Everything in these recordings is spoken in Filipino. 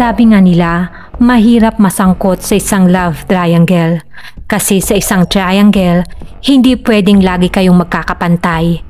Sabi nga nila, mahirap masangkot sa isang love triangle. Kasi sa isang triangle, hindi pwedeng lagi kayong magkakapantay.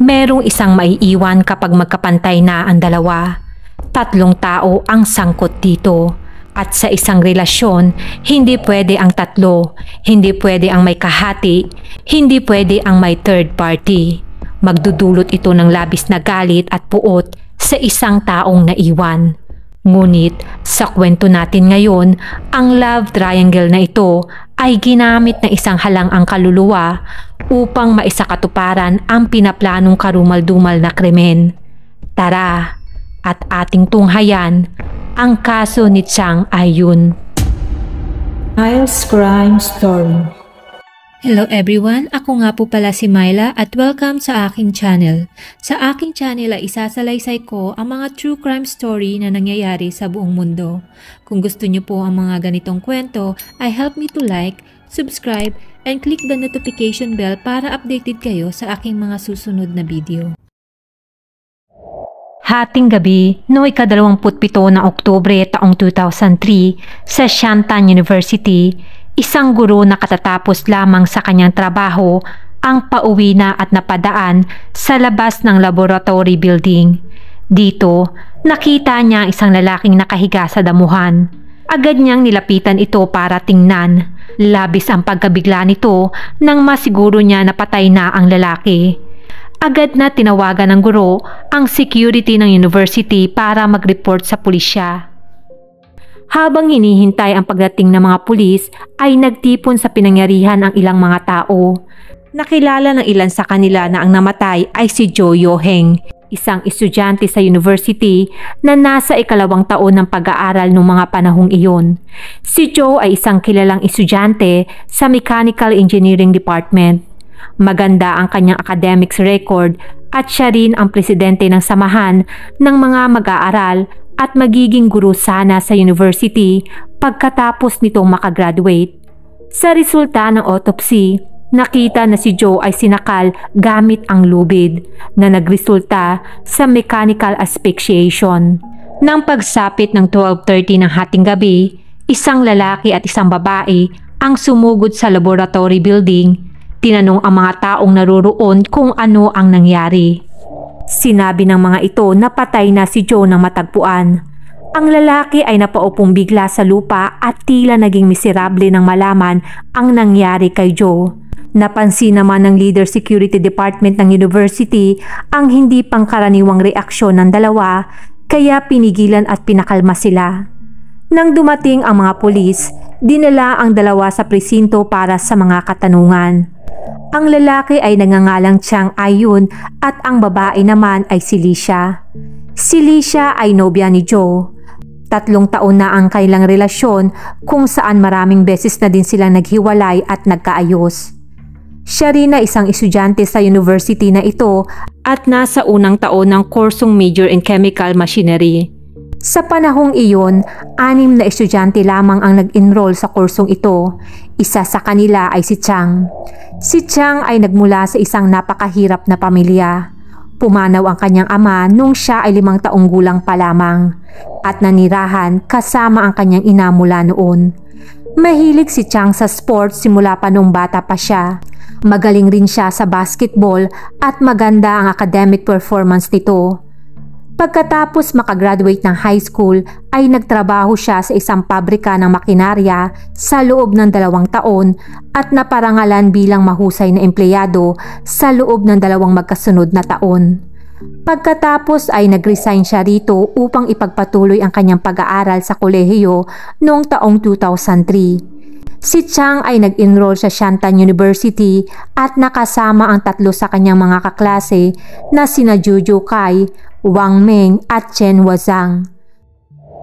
Merong isang maiiwan kapag magkapantay na ang dalawa. Tatlong tao ang sangkot dito. At sa isang relasyon, hindi pwede ang tatlo, hindi pwede ang may kahati, hindi pwede ang may third party. Magdudulot ito ng labis na galit at puot sa isang taong naiwan. Ngunit sa kwento natin ngayon, ang love triangle na ito ay ginamit na isang halang ang kaluluwa upang maisakatuparan ang pinaplanong karumaldumal na krimen. Tara, at ating tunghayan ang kaso ni Chang Ayun. Miles Crime Story Hello everyone, ako nga po pala si Myla at welcome sa aking channel. Sa aking channel ay isasalaysay ko ang mga true crime story na nangyayari sa buong mundo. Kung gusto nyo po ang mga ganitong kwento ay help me to like, subscribe, and click the notification bell para updated kayo sa aking mga susunod na video. Hating gabi noong ikadalawamputpito na Oktubre taong 2003 sa Shantan University, Isang guro na katatapos lamang sa kanyang trabaho ang pauwi na at napadaan sa labas ng laboratory building. Dito, nakita niya isang lalaking nakahiga sa damuhan. Agad niyang nilapitan ito para tingnan. Labis ang pagkabigla nito nang masiguro niya na patay na ang lalaki. Agad na tinawagan ng guro ang security ng university para mag-report sa pulisya. Habang hinihintay ang pagdating ng mga pulis ay nagtipon sa pinangyarihan ang ilang mga tao. Nakilala ng ilan sa kanila na ang namatay ay si Jo Yoheng, isang estudyante sa university na nasa ikalawang taon ng pag-aaral noong mga panahong iyon. Si Joe ay isang kilalang estudyante sa Mechanical Engineering Department. Maganda ang kanyang academics record at siya rin ang presidente ng samahan ng mga mag-aaral at magiging guro sana sa university pagkatapos nitong makagraduate. Sa resulta ng autopsy, nakita na si Joe ay sinakal gamit ang lubid na nagresulta sa mechanical asphyxiation. Nang pagsapit ng 12.30 ng hating gabi, isang lalaki at isang babae ang sumugod sa laboratory building. Tinanong ang mga taong naroroon kung ano ang nangyari. Sinabi ng mga ito na patay na si Joe ng matagpuan. Ang lalaki ay napaupong bigla sa lupa at tila naging miserable nang malaman ang nangyari kay Joe. Napansin naman ng leader security department ng university ang hindi pangkaraniwang reaksyon ng dalawa kaya pinigilan at pinakalma sila. Nang dumating ang mga pulis, dinala ang dalawa sa presinto para sa mga katanungan. Ang lalaki ay nangangalang Chang Ayun at ang babae naman ay si Lisha. Si Lisha ay nobya ni Joe. Tatlong taon na ang kailang relasyon kung saan maraming beses na din silang naghiwalay at nagkaayos. Siya rin na isang estudyante sa university na ito at nasa unang taon ng kursong major in chemical machinery. Sa panahong iyon, anim na estudyante lamang ang nag-enroll sa kursong ito. Isa sa kanila ay si Chang. Si Chang ay nagmula sa isang napakahirap na pamilya. Pumanaw ang kanyang ama nung siya ay limang taong gulang pa lamang at nanirahan kasama ang kanyang ina mula noon. Mahilig si Chang sa sports simula pa nung bata pa siya. Magaling rin siya sa basketball at maganda ang academic performance nito. Pagkatapos makagraduate ng high school ay nagtrabaho siya sa isang pabrika ng makinarya sa loob ng dalawang taon at naparangalan bilang mahusay na empleyado sa loob ng dalawang magkasunod na taon. Pagkatapos ay nagresign siya rito upang ipagpatuloy ang kanyang pag-aaral sa kolehiyo noong taong 2003. Si Chang ay nag-enroll sa Shantan University at nakasama ang tatlo sa kanyang mga kaklase na sina Juju Kai, Wang Ming at Chen Wazang.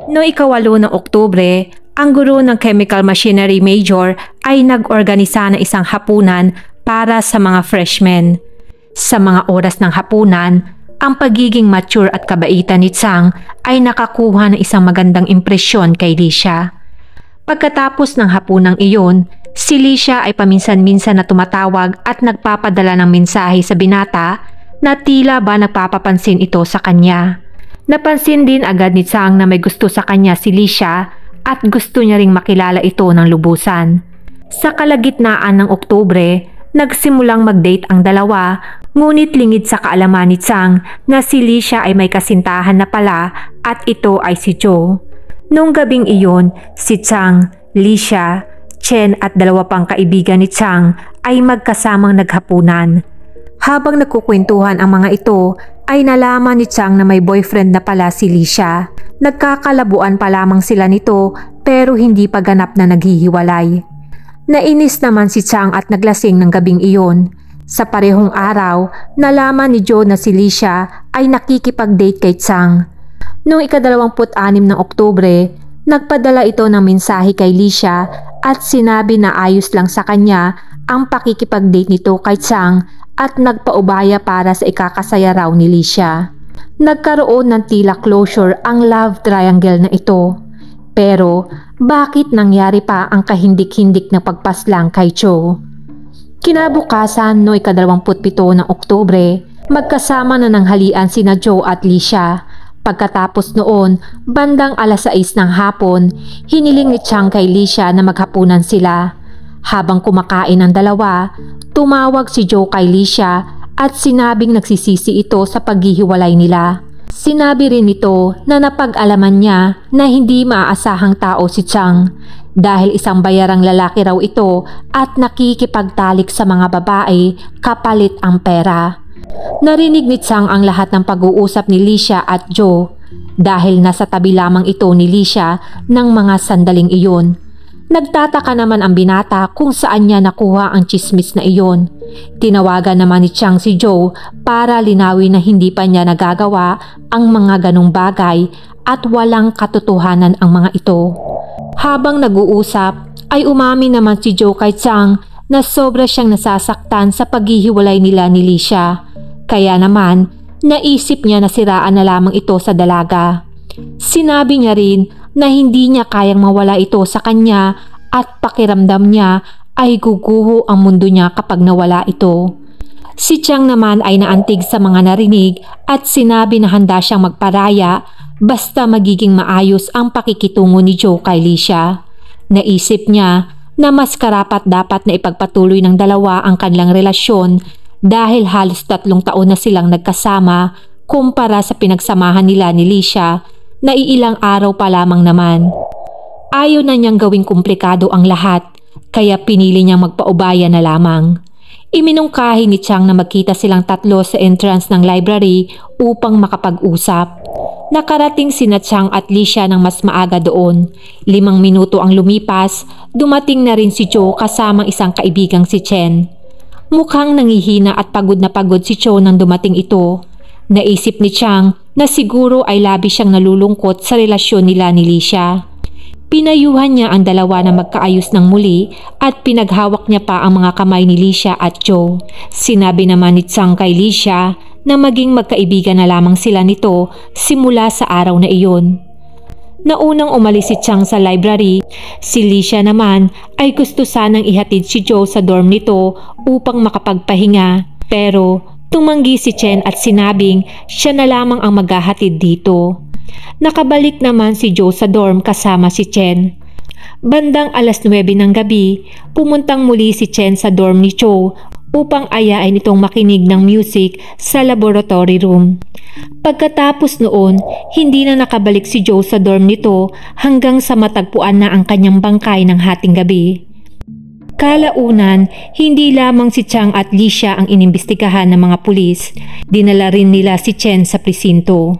No ikawalo ng Oktubre, ang guro ng Chemical Machinery Major ay nag-organisa ng isang hapunan para sa mga freshmen. Sa mga oras ng hapunan, ang pagiging mature at kabaitan ni Tsang ay nakakuha ng isang magandang impresyon kay Lisha. Pagkatapos ng hapunang iyon, si Lisha ay paminsan-minsan na tumatawag at nagpapadala ng mensahe sa binata na tila ba nagpapapansin ito sa kanya. Napansin din agad ni Chang na may gusto sa kanya si Lisha at gusto niya ring makilala ito ng lubusan. Sa kalagitnaan ng Oktubre, nagsimulang mag-date ang dalawa ngunit lingid sa kaalaman ni Chang na si Lisha ay may kasintahan na pala at ito ay si Joe. Noong gabing iyon, si Chang, Lisha, Chen at dalawa pang kaibigan ni Chang ay magkasamang naghapunan. Habang nagkukwentuhan ang mga ito, ay nalaman ni Chang na may boyfriend na pala si Lisha. Nagkakalabuan pa lamang sila nito pero hindi pa ganap na naghihiwalay. Nainis naman si Chang at naglasing ng gabing iyon. Sa parehong araw, nalaman ni Joe na si Lisha ay nakikipag-date kay Chang. Noong ikadalawamput-anim ng Oktubre, nagpadala ito ng mensahe kay Lisha at sinabi na ayos lang sa kanya ang pakikipag-date nito kay Chang at nagpaubaya para sa ikakasaya raw ni Lisha. Nagkaroon ng tila closure ang love triangle na ito. Pero bakit nangyari pa ang kahindik-hindik na pagpaslang kay Cho? Kinabukasan no'y ikadalawamputpito ng Oktubre, magkasama na ng halian sina Joe at Lisha. Pagkatapos noon, bandang alas 6 ng hapon, hiniling ni Chang kay Lisha na maghapunan sila. Habang kumakain ang dalawa, tumawag si Joe kay Lisha at sinabing nagsisisi ito sa paghihiwalay nila. Sinabi rin nito na napag-alaman niya na hindi maaasahang tao si Chang dahil isang bayarang lalaki raw ito at nakikipagtalik sa mga babae kapalit ang pera. Narinig ni Chang ang lahat ng pag-uusap ni Lisha at Joe dahil nasa tabi lamang ito ni Lisha ng mga sandaling iyon Nagtataka naman ang binata kung saan niya nakuha ang chismis na iyon. Tinawagan naman ni Chang si Joe para linawi na hindi pa niya nagagawa ang mga ganong bagay at walang katotohanan ang mga ito. Habang nag-uusap, ay umami naman si Joe kay Chang na sobra siyang nasasaktan sa paghihiwalay nila ni Lisha. Kaya naman, naisip niya na siraan na lamang ito sa dalaga. Sinabi niya rin na hindi niya kayang mawala ito sa kanya at pakiramdam niya ay guguho ang mundo niya kapag nawala ito. Si Chang naman ay naantig sa mga narinig at sinabi na handa siyang magparaya basta magiging maayos ang pakikitungo ni Joe kay Lisha. Naisip niya na mas karapat dapat na ipagpatuloy ng dalawa ang kanilang relasyon dahil halos tatlong taon na silang nagkasama kumpara sa pinagsamahan nila ni Lisha na iilang araw pa lamang naman. Ayaw na niyang gawing komplikado ang lahat kaya pinili niyang magpaubaya na lamang. Iminungkahi ni Chang na magkita silang tatlo sa entrance ng library upang makapag-usap. Nakarating sina Chang at Lisha ng mas maaga doon. Limang minuto ang lumipas, dumating na rin si Cho kasamang isang kaibigang si Chen. Mukhang nangihina at pagod na pagod si Cho nang dumating ito. Naisip ni Chang na siguro ay labi siyang nalulungkot sa relasyon nila ni Lisha. Pinayuhan niya ang dalawa na magkaayos ng muli at pinaghawak niya pa ang mga kamay ni Lisha at Joe. Sinabi naman ni Chang kay Lisha na maging magkaibigan na lamang sila nito simula sa araw na iyon. Naunang umalis si Chang sa library, si Lisha naman ay gusto sanang ihatid si Joe sa dorm nito upang makapagpahinga. Pero Tumanggi si Chen at sinabing siya na lamang ang maghahatid dito. Nakabalik naman si Joe sa dorm kasama si Chen. Bandang alas 9 ng gabi, pumuntang muli si Chen sa dorm ni Cho upang ayain itong makinig ng music sa laboratory room. Pagkatapos noon, hindi na nakabalik si Joe sa dorm nito hanggang sa matagpuan na ang kanyang bangkay ng hating gabi. Kalaunan, hindi lamang si Chang at Lisha ang inimbestigahan ng mga pulis. Dinala rin nila si Chen sa presinto.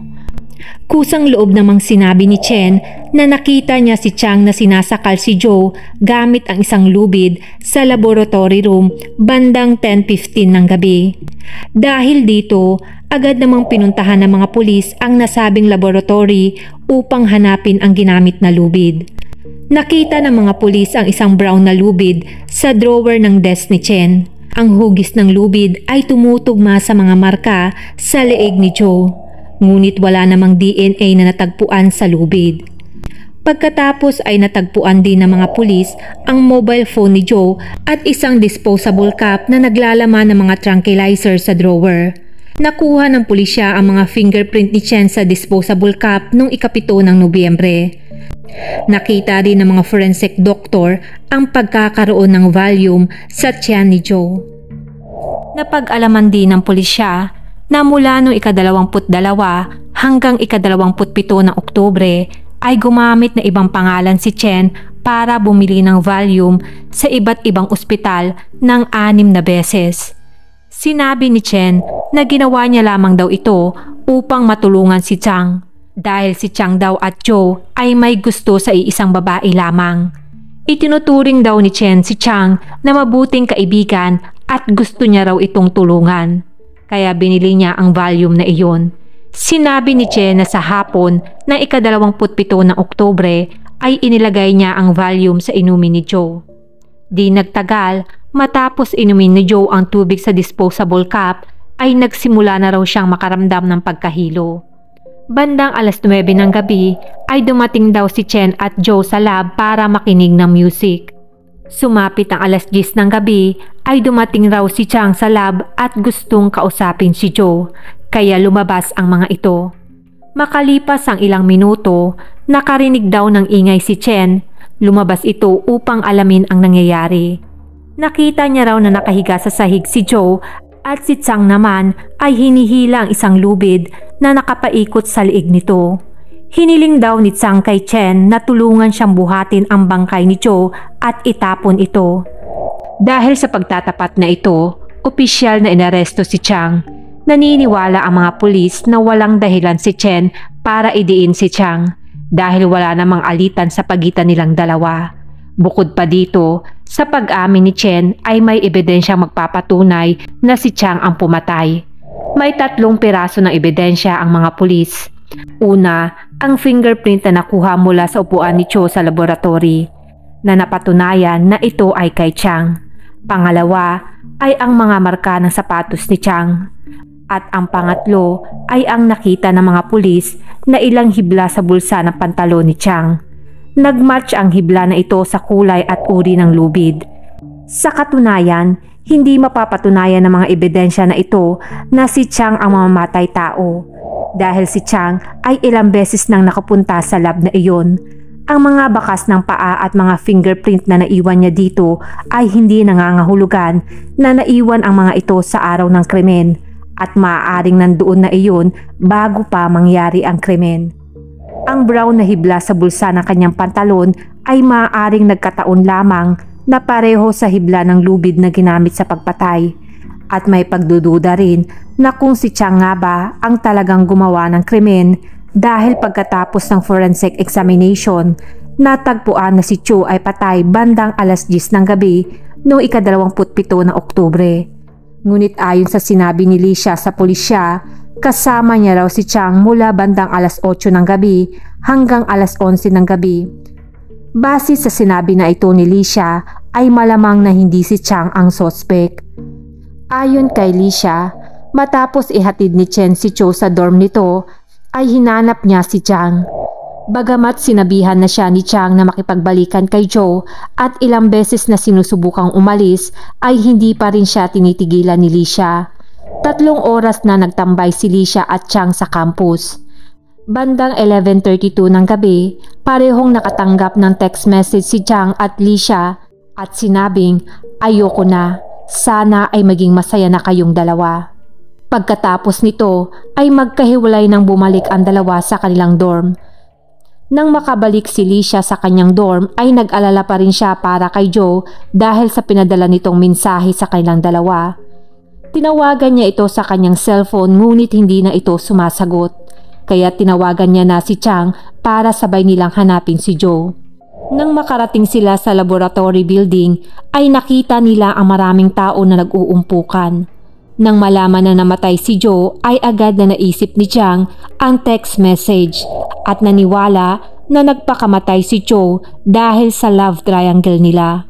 Kusang loob namang sinabi ni Chen na nakita niya si Chang na sinasakal si Joe gamit ang isang lubid sa laboratory room bandang 10.15 ng gabi. Dahil dito, agad namang pinuntahan ng mga pulis ang nasabing laboratory upang hanapin ang ginamit na lubid. Nakita ng mga pulis ang isang brown na lubid sa drawer ng desk ni Chen. Ang hugis ng lubid ay tumutugma sa mga marka sa leeg ni Joe. Ngunit wala namang DNA na natagpuan sa lubid. Pagkatapos ay natagpuan din ng mga pulis ang mobile phone ni Joe at isang disposable cup na naglalaman ng mga tranquilizer sa drawer. Nakuha ng pulisya ang mga fingerprint ni Chen sa disposable cup noong ikapito ng Nobyembre. Nakita din ng mga forensic doctor ang pagkakaroon ng volume sa tiyan ni Joe. Napag-alaman din ng pulisya na mula noong ikadalawamputdalawa hanggang ikadalawamputpito ng Oktubre ay gumamit na ibang pangalan si Chen para bumili ng volume sa iba't ibang ospital ng anim na beses. Sinabi ni Chen na ginawa niya lamang daw ito upang matulungan si Chang dahil si Chang daw at Joe ay may gusto sa iisang babae lamang. Itinuturing daw ni Chen si Chang na mabuting kaibigan at gusto niya raw itong tulungan. Kaya binili niya ang volume na iyon. Sinabi ni Chen na sa hapon ng na ikadalawamputpito ng Oktobre ay inilagay niya ang volume sa inumin ni Joe. Di nagtagal, matapos inumin ni Joe ang tubig sa disposable cup ay nagsimula na raw siyang makaramdam ng pagkahilo. Bandang alas 9 ng gabi ay dumating daw si Chen at Joe sa lab para makinig ng music. Sumapit ang alas 10 ng gabi ay dumating raw si Chang sa lab at gustong kausapin si Joe kaya lumabas ang mga ito. Makalipas ang ilang minuto, nakarinig daw ng ingay si Chen. Lumabas ito upang alamin ang nangyayari. Nakita niya raw na nakahiga sa sahig si Joe at si Chang naman ay hinihila ang isang lubid na nakapaikot sa liig nito. Hiniling daw ni Tsang Kai Chen na tulungan siyang buhatin ang bangkay ni Cho at itapon ito. Dahil sa pagtatapat na ito, opisyal na inaresto si Chang. Naniniwala ang mga pulis na walang dahilan si Chen para idiin si Chang dahil wala namang alitan sa pagitan nilang dalawa. Bukod pa dito, sa pag-amin ni Chen ay may ebidensyang magpapatunay na si Chang ang pumatay may tatlong piraso ng ebidensya ang mga pulis. Una, ang fingerprint na nakuha mula sa upuan ni Cho sa laboratory na napatunayan na ito ay kay Chang. Pangalawa ay ang mga marka ng sapatos ni Chang. At ang pangatlo ay ang nakita ng mga pulis na ilang hibla sa bulsa ng pantalo ni Chang. Nagmatch ang hibla na ito sa kulay at uri ng lubid sa katunayan, hindi mapapatunayan ng mga ebidensya na ito na si Chang ang mamamatay tao dahil si Chang ay ilang beses nang nakapunta sa lab na iyon. Ang mga bakas ng paa at mga fingerprint na naiwan niya dito ay hindi nangangahulugan na naiwan ang mga ito sa araw ng krimen at maaaring nandoon na iyon bago pa mangyari ang krimen. Ang brown na hibla sa bulsa ng kanyang pantalon ay maaaring nagkataon lamang na pareho sa hibla ng lubid na ginamit sa pagpatay at may pagdududa rin na kung si Chang nga ba ang talagang gumawa ng krimen dahil pagkatapos ng forensic examination natagpuan na si Chu ay patay bandang alas 10 ng gabi noong ikadalawamputpito ng Oktubre. Ngunit ayon sa sinabi ni Lisha sa pulisya, kasama niya raw si Chang mula bandang alas 8 ng gabi hanggang alas 11 ng gabi Base sa sinabi na ito ni Lisha ay malamang na hindi si Chang ang sospek. Ayon kay Lisha, matapos ihatid ni Chen si Cho sa dorm nito ay hinanap niya si Chang. Bagamat sinabihan na siya ni Chang na makipagbalikan kay Joe at ilang beses na sinusubukang umalis ay hindi pa rin siya tinitigilan ni Lisha. Tatlong oras na nagtambay si Lisha at Chang sa campus. Bandang 11.32 ng gabi Parehong nakatanggap ng text message si Chang at Lisha at sinabing, ayoko na, sana ay maging masaya na kayong dalawa. Pagkatapos nito ay magkahiwalay nang bumalik ang dalawa sa kanilang dorm. Nang makabalik si Lisha sa kanyang dorm ay nag-alala pa rin siya para kay Joe dahil sa pinadala nitong mensahe sa kanilang dalawa. Tinawagan niya ito sa kanyang cellphone ngunit hindi na ito sumasagot kaya tinawagan niya na si Chang para sabay nilang hanapin si Joe. Nang makarating sila sa laboratory building ay nakita nila ang maraming tao na nag-uumpukan. Nang malaman na namatay si Joe ay agad na naisip ni Chang ang text message at naniwala na nagpakamatay si Joe dahil sa love triangle nila.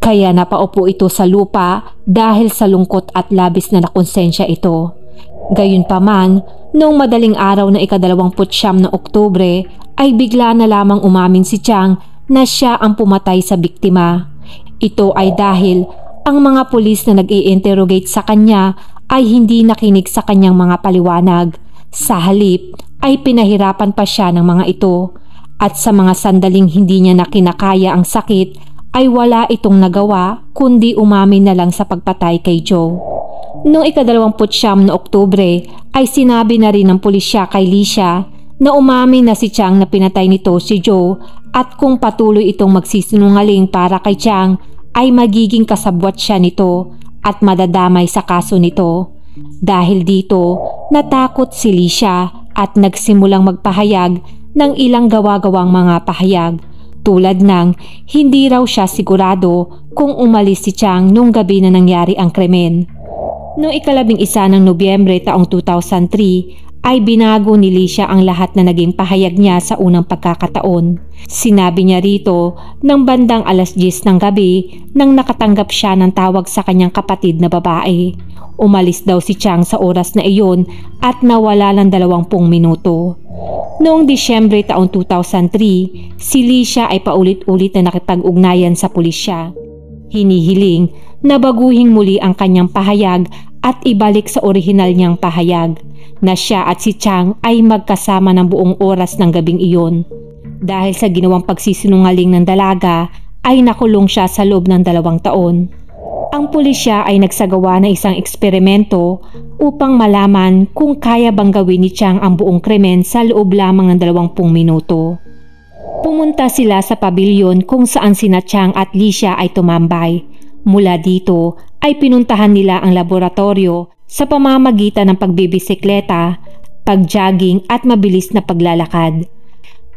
Kaya napaupo ito sa lupa dahil sa lungkot at labis na nakonsensya ito. Gayunpaman, noong madaling araw ng ikadalawang putsyam ng Oktubre ay bigla na lamang umamin si Chang na siya ang pumatay sa biktima. Ito ay dahil ang mga pulis na nag-i-interrogate sa kanya ay hindi nakinig sa kanyang mga paliwanag. Sa halip ay pinahirapan pa siya ng mga ito at sa mga sandaling hindi niya nakinakaya ang sakit ay wala itong nagawa kundi umamin na lang sa pagpatay kay Joe. Noong ikadalawamputsyam na Oktubre ay sinabi na rin ng pulisya kay Lisha na umamin na si Chang na pinatay nito si Joe at kung patuloy itong magsisinungaling para kay Chang ay magiging kasabwat siya nito at madadamay sa kaso nito. Dahil dito, natakot si Lisha at nagsimulang magpahayag ng ilang gawa-gawang mga pahayag tulad ng hindi raw siya sigurado kung umalis si Chang nung gabi na nangyari ang krimen. Noong ikalabing isa ng Nobyembre taong 2003 ay binago ni Lisha ang lahat na naging pahayag niya sa unang pagkakataon. Sinabi niya rito nang bandang alas 10 ng gabi nang nakatanggap siya ng tawag sa kanyang kapatid na babae. Umalis daw si Chang sa oras na iyon at nawala ng 20 minuto. Noong Disyembre taong 2003, si Lisha ay paulit-ulit na nakipag-ugnayan sa pulisya. Hinihiling na baguhin muli ang kanyang pahayag at ibalik sa orihinal niyang pahayag na siya at si Chang ay magkasama ng buong oras ng gabing iyon. Dahil sa ginawang pagsisinungaling ng dalaga ay nakulong siya sa loob ng dalawang taon. Ang pulisya ay nagsagawa ng isang eksperimento upang malaman kung kaya bang gawin ni Chang ang buong krimen sa loob lamang ng 20 minuto. Pumunta sila sa pabilyon kung saan sina Chang at Lisha ay tumambay. Mula dito ay pinuntahan nila ang laboratorio sa pamamagitan ng pagbibisikleta, pagjogging at mabilis na paglalakad.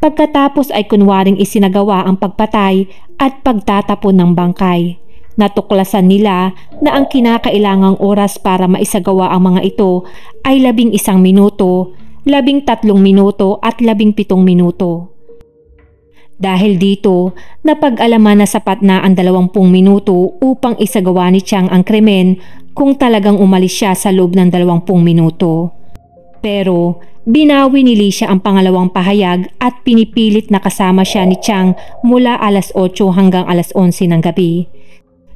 Pagkatapos ay kunwaring isinagawa ang pagpatay at pagtatapon ng bangkay. Natuklasan nila na ang kinakailangang oras para maisagawa ang mga ito ay labing isang minuto, labing tatlong minuto at labing pitong minuto. Dahil dito, napag-alaman na sapat na ang 20 minuto upang isagawa ni Chang ang krimen kung talagang umalis siya sa loob ng 20 minuto. Pero binawi ni Lisha ang pangalawang pahayag at pinipilit na kasama siya ni Chang mula alas 8 hanggang alas 11 ng gabi.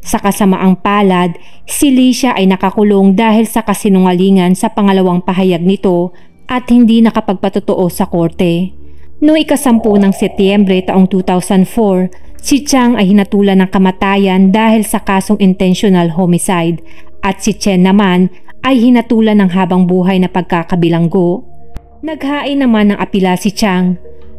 Sa kasamaang palad, si Lisha ay nakakulong dahil sa kasinungalingan sa pangalawang pahayag nito at hindi nakapagpatotoo sa korte. Noong ikasampu ng Setyembre taong 2004, si Chang ay hinatulan ng kamatayan dahil sa kasong intentional homicide at si Chen naman ay hinatulan ng habang buhay na pagkakabilanggo. Naghain naman ng apila si Chang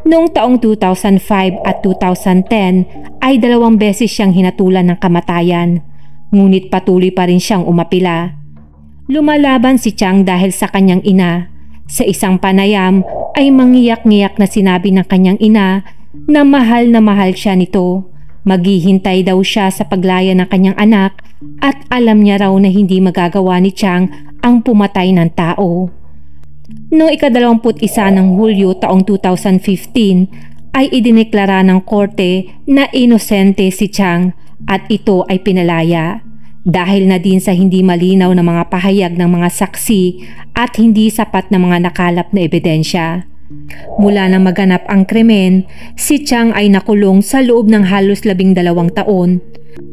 Noong taong 2005 at 2010 ay dalawang beses siyang hinatulan ng kamatayan, ngunit patuloy pa rin siyang umapila. Lumalaban si Chang dahil sa kanyang ina. Sa isang panayam ay mangiyak-ngiyak na sinabi ng kanyang ina na mahal na mahal siya nito. Maghihintay daw siya sa paglaya ng kanyang anak at alam niya raw na hindi magagawa ni Chang ang pumatay ng tao. Noong ikadalawamput isa ng Hulyo taong 2015 ay idineklara ng korte na inosente si Chang at ito ay pinalaya. Dahil na din sa hindi malinaw na mga pahayag ng mga saksi at hindi sapat ng mga nakalap na ebidensya. Mula nang maganap ang krimen, si Chang ay nakulong sa loob ng halos labing dalawang taon.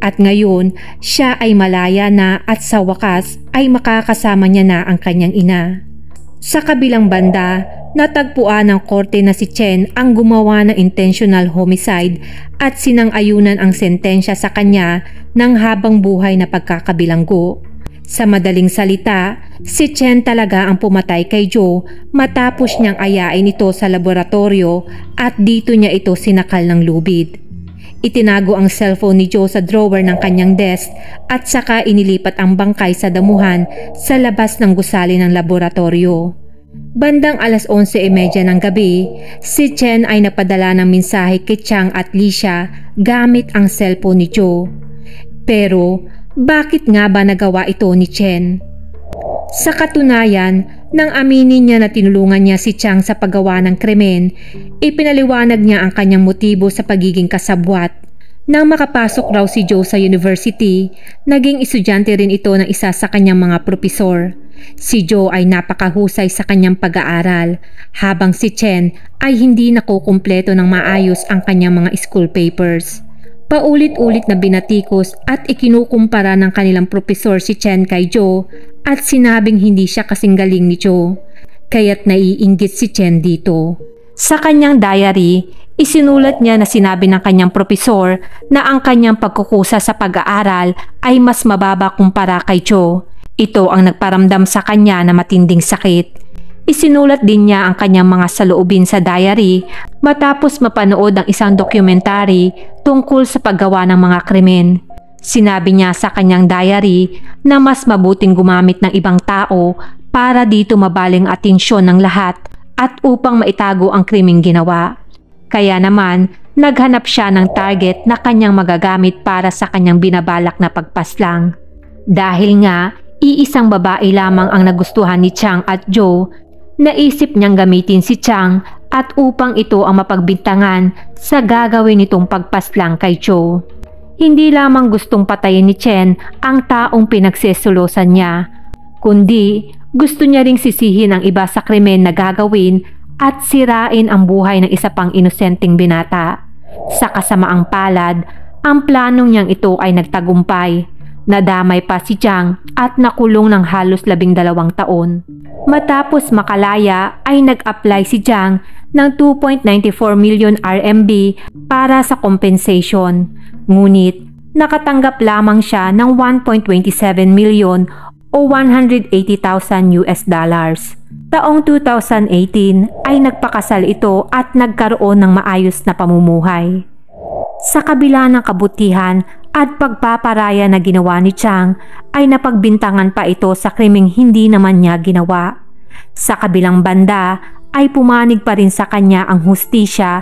At ngayon, siya ay malaya na at sa wakas ay makakasama niya na ang kanyang ina. Sa kabilang banda, natagpuan ng korte na si Chen ang gumawa ng intentional homicide at sinang-ayunan ang sentensya sa kanya ng habang buhay na pagkakabilanggo. Sa madaling salita, si Chen talaga ang pumatay kay Joe matapos niyang ayain ito sa laboratorio at dito niya ito sinakal ng lubid. Itinago ang cellphone ni Joe sa drawer ng kanyang desk at saka inilipat ang bangkay sa damuhan sa labas ng gusali ng laboratorio. Bandang alas 11.30 e ng gabi, si Chen ay napadala ng mensahe kay Chang at Lisha gamit ang cellphone ni Joe. Pero bakit nga ba nagawa ito ni Chen? Sa katunayan, nang aminin niya na tinulungan niya si Chang sa paggawa ng krimen, ipinaliwanag niya ang kanyang motibo sa pagiging kasabwat. Nang makapasok raw si Joe sa university, naging estudyante rin ito ng isa sa kanyang mga propesor. Si Joe ay napakahusay sa kanyang pag-aaral, habang si Chen ay hindi nakukumpleto ng maayos ang kanyang mga school papers paulit-ulit na binatikos at ikinukumpara ng kanilang propesor si Chen kay Jo at sinabing hindi siya kasing galing ni Cho. Kaya't naiinggit si Chen dito. Sa kanyang diary, isinulat niya na sinabi ng kanyang propesor na ang kanyang pagkukusa sa pag-aaral ay mas mababa kumpara kay Cho. Ito ang nagparamdam sa kanya na matinding sakit Isinulat din niya ang kanyang mga saloobin sa diary matapos mapanood ang isang dokumentary tungkol sa paggawa ng mga krimen. Sinabi niya sa kanyang diary na mas mabuting gumamit ng ibang tao para dito mabaling atensyon ng lahat at upang maitago ang krimeng ginawa. Kaya naman, naghanap siya ng target na kanyang magagamit para sa kanyang binabalak na pagpaslang. Dahil nga, iisang babae lamang ang nagustuhan ni Chang at Joe naisip niyang gamitin si Chang at upang ito ang mapagbintangan sa gagawin nitong pagpaslang kay Cho. Hindi lamang gustong patayin ni Chen ang taong pinagsesolosan niya, kundi gusto niya ring sisihin ang iba sa krimen na gagawin at sirain ang buhay ng isa pang inosenteng binata. Sa kasamaang palad, ang planong niyang ito ay nagtagumpay Nadamay pa si Chang at nakulong ng halos labing dalawang taon. Matapos makalaya ay nag-apply si Chang ng 2.94 million RMB para sa compensation. Ngunit nakatanggap lamang siya ng 1.27 million o 180,000 US dollars. Taong 2018 ay nagpakasal ito at nagkaroon ng maayos na pamumuhay. Sa kabila ng kabutihan at pagpaparaya na ginawa ni Chang ay napagbintangan pa ito sa krimeng hindi naman niya ginawa. Sa kabilang banda ay pumanig pa rin sa kanya ang hustisya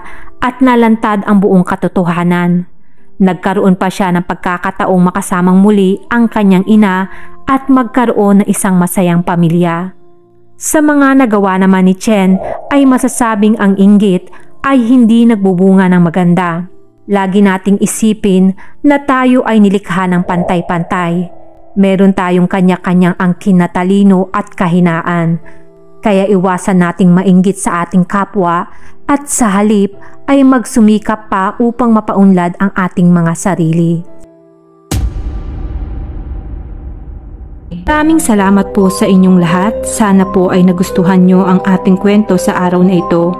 at nalantad ang buong katotohanan. Nagkaroon pa siya ng pagkakataong makasamang muli ang kanyang ina at magkaroon ng isang masayang pamilya. Sa mga nagawa naman ni Chen ay masasabing ang inggit ay hindi nagbubunga ng maganda. Lagi nating isipin na tayo ay nilikha ng pantay-pantay. Meron tayong kanya-kanyang angkin na talino at kahinaan. Kaya iwasan nating mainggit sa ating kapwa at sa halip ay magsumikap pa upang mapaunlad ang ating mga sarili. Maraming salamat po sa inyong lahat. Sana po ay nagustuhan nyo ang ating kwento sa araw na ito.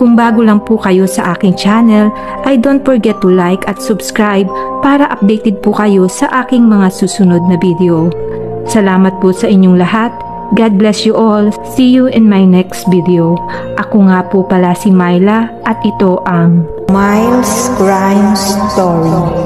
Kung bago lang po kayo sa aking channel, ay don't forget to like at subscribe para updated po kayo sa aking mga susunod na video. Salamat po sa inyong lahat. God bless you all. See you in my next video. Ako nga po pala si Myla at ito ang Miles Crime Story.